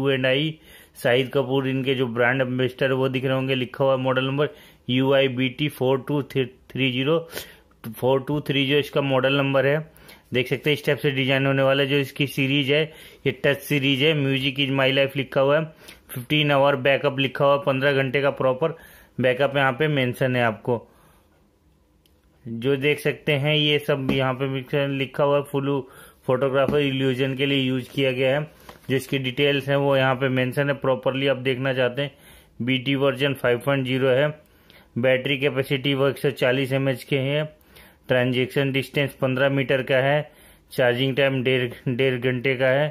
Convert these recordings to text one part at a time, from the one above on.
you and I Shahid Kapoor इनके जो brand ambassador है वो दिख रहे होंगे लिखा हुआ model number U I B T four two three zero four two three zero इसका मॉडल नंबर है देख सकते हैं इस टाइप से डिजाइन होने वाला जो इसकी सीरीज है ये टच सीरीज है म्यूजिक इज माई लाइफ लिखा हुआ है फिफ्टीन आवर बैकअप लिखा हुआ है पंद्रह घंटे का प्रॉपर बैकअप यहाँ पे मेंशन है आपको जो देख सकते हैं ये सब यहाँ पे लिखा हुआ है फुल फोटोग्राफर इल्यूजन के लिए यूज किया गया है जिसकी डिटेल्स हैं वो यहाँ पे मेंशन है प्रॉपरली आप देखना चाहते हैं बीटी वर्जन 5.0 है बैटरी कैपेसिटी वो 140 एमएच के हैं ट्रांजेक्शन डिस्टेंस 15 मीटर का है चार्जिंग टाइम डेढ़ डेढ़ घंटे का है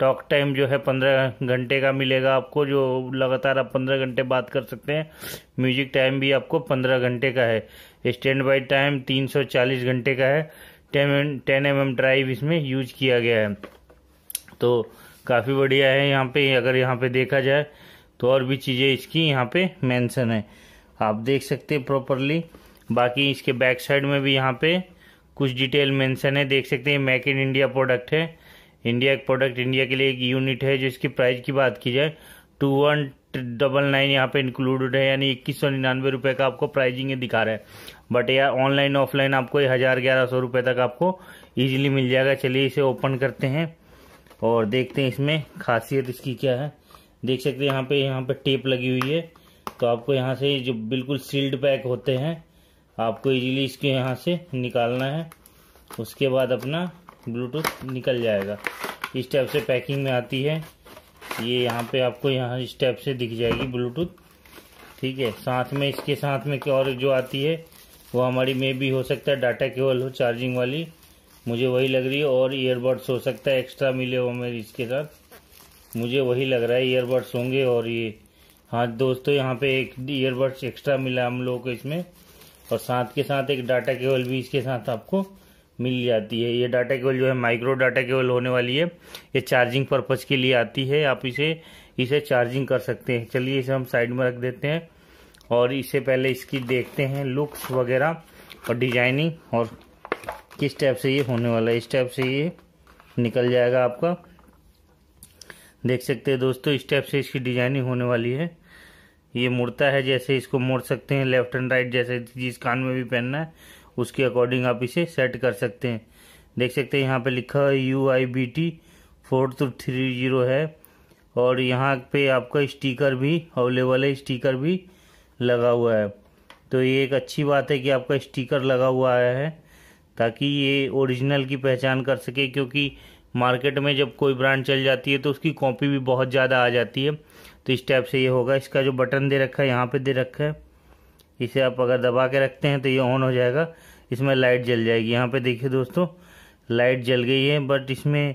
टॉक टाइम जो है पंद्रह घंटे का मिलेगा आपको जो लगातार आप पंद्रह घंटे बात कर सकते हैं म्यूजिक टाइम भी आपको पंद्रह घंटे का है स्टैंड बाई टाइम तीन सौ चालीस घंटे का है ten ten M M drive इसमें यूज किया गया है तो काफ़ी बढ़िया है यहाँ पे अगर यहाँ पे देखा जाए तो और भी चीज़ें इसकी यहाँ पे मेंशन है आप देख सकते हैं प्रॉपरली बाकी इसके बैक साइड में भी यहाँ पे कुछ डिटेल मेंशन है देख सकते हैं मेक इन इंडिया प्रोडक्ट है इंडिया एक प्रोडक्ट इंडिया के लिए एक यूनिट है जो इसकी प्राइस की बात की जाए टू वन डबल नाइन यहाँ पे इंक्लूडेड है यानी इक्कीस सौ निन्यानवे रुपये का आपको प्राइजिंग दिखा रहा है बट यार ऑनलाइन ऑफलाइन आपको हज़ार ग्यारह सौ रुपये तक आपको ईजिली मिल जाएगा चलिए इसे ओपन करते हैं और देखते हैं इसमें खासियत इसकी क्या है देख सकते हैं यहाँ पे यहाँ पे टेप लगी हुई है तो आपको यहाँ से जो बिल्कुल सील्ड पैक होते हैं आपको इजीली इसके यहाँ से निकालना है उसके बाद अपना ब्लूटूथ निकल जाएगा इस टाइप से पैकिंग में आती है ये यहाँ पे आपको यहाँ इस टाइप से दिख जाएगी ब्लूटूथ ठीक है साथ में इसके साथ में और जो आती है वो हमारी मे भी हो सकता है डाटा केवल हो चार्जिंग वाली मुझे वही लग रही है और ईयरबड्स हो सकता है एक्स्ट्रा मिले हो मेरे इसके साथ मुझे वही लग रहा है ईयरबड्स होंगे और ये हाँ दोस्तों यहाँ पे एक ईयरबड्स एक्स्ट्रा मिला हम लोगों को इसमें और साथ के साथ एक डाटा केबल भी इसके साथ आपको मिल जाती है ये डाटा केबल जो है माइक्रो डाटा केबल होने वाली है ये चार्जिंग पर्पज़ के लिए आती है आप इसे इसे चार्जिंग कर सकते हैं चलिए इसे हम साइड में रख देते हैं और इससे पहले इसकी देखते हैं लुक्स वगैरह और डिजाइनिंग और किस टाइप से ये होने वाला है इस टाइप से ये निकल जाएगा आपका देख सकते हैं दोस्तों इस टाइप से इसकी डिजाइनिंग होने वाली है ये मुड़ता है जैसे इसको मोड़ सकते हैं लेफ्ट एंड राइट जैसे जिस कान में भी पहनना है उसके अकॉर्डिंग आप इसे सेट कर सकते हैं देख सकते हैं यहाँ पे लिखा है U I B T four two three zero है और यहाँ पे आपका स्टिकर भी अवेलेबल है स्टिकर भी लगा हुआ है तो ये एक अच्छी बात है कि आपका स्टिकर लगा हुआ आया है ताकि ये ओरिजिनल की पहचान कर सके क्योंकि मार्केट में जब कोई ब्रांड चल जाती है तो उसकी कॉपी भी बहुत ज़्यादा आ जाती है तो इस टाइप से ये होगा इसका जो बटन दे रखा है यहाँ पे दे रखा है इसे आप अगर दबा के रखते हैं तो ये ऑन हो जाएगा इसमें लाइट जल जाएगी यहाँ पे देखिए दोस्तों लाइट जल गई है बट इसमें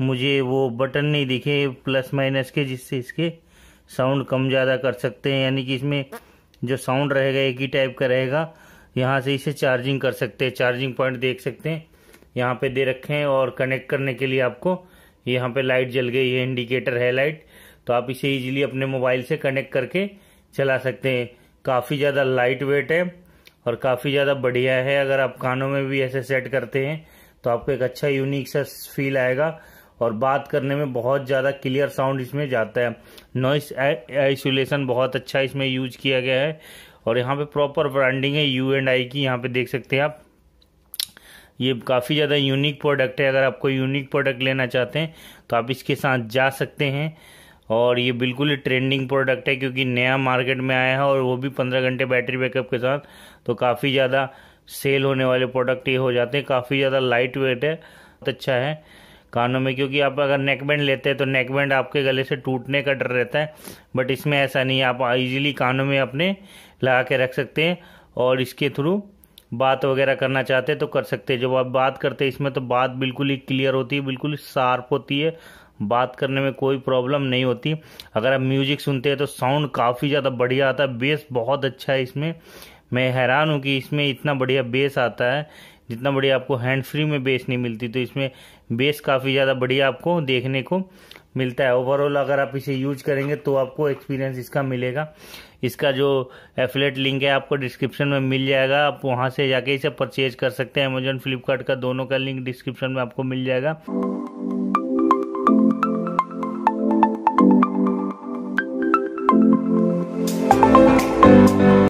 मुझे वो बटन नहीं दिखे प्लस माइनस के जिससे इसके साउंड कम ज़्यादा कर सकते हैं यानी कि इसमें जो साउंड रहेगा एक ही टाइप का रहेगा यहाँ से इसे चार्जिंग कर सकते हैं चार्जिंग पॉइंट देख सकते हैं यहाँ पे दे रखे हैं और कनेक्ट करने के लिए आपको यहाँ पे लाइट जल गई है इंडिकेटर है लाइट तो आप इसे इजीली अपने मोबाइल से कनेक्ट करके चला सकते हैं काफ़ी ज़्यादा लाइट वेट है और काफ़ी ज़्यादा बढ़िया है अगर आप कानों में भी ऐसे सेट करते हैं तो आपको एक अच्छा यूनिक सा फील आएगा और बात करने में बहुत ज़्यादा क्लियर साउंड इसमें जाता है नॉइस आइसोलेशन बहुत अच्छा इसमें यूज किया गया है और यहाँ पे प्रॉपर ब्रांडिंग है यू एंड आई की यहाँ पे देख सकते हैं आप ये काफ़ी ज़्यादा यूनिक प्रोडक्ट है अगर आप कोई यूनिक प्रोडक्ट लेना चाहते हैं तो आप इसके साथ जा सकते हैं और ये बिल्कुल ही ट्रेंडिंग प्रोडक्ट है क्योंकि नया मार्केट में आया है और वो भी पंद्रह घंटे बैटरी बैकअप के साथ तो काफ़ी ज़्यादा सेल होने वाले प्रोडक्ट ये हो जाते हैं काफ़ी ज़्यादा लाइट वेट है बहुत अच्छा है कानों में क्योंकि आप अगर नेक बैंड लेते हैं तो नेक बैंड आपके गले से टूटने का डर रहता है बट इसमें ऐसा नहीं है आप इजीली कानों में अपने लगा के रख सकते हैं और इसके थ्रू बात वगैरह करना चाहते हैं तो कर सकते हैं जब आप बात करते हैं इसमें तो बात बिल्कुल ही क्लियर होती है बिल्कुल शार्प होती है बात करने में कोई प्रॉब्लम नहीं होती अगर आप म्यूजिक सुनते हैं तो साउंड काफ़ी ज़्यादा बढ़िया आता है बेस बहुत अच्छा है इसमें मैं हैरान हूँ कि इसमें इतना बढ़िया बेस आता है जितना बढ़िया आपको हैंड फ्री में बेस नहीं मिलती तो इसमें बेस काफ़ी ज़्यादा बढ़िया आपको देखने को मिलता है ओवरऑल अगर आप इसे यूज करेंगे तो आपको एक्सपीरियंस इसका मिलेगा इसका जो एफलेट लिंक है आपको डिस्क्रिप्शन में मिल जाएगा आप वहाँ से जाके इसे परचेज कर सकते हैं अमेजोन फ्लिपकार्ट का दोनों का लिंक डिस्क्रिप्शन में आपको मिल जाएगा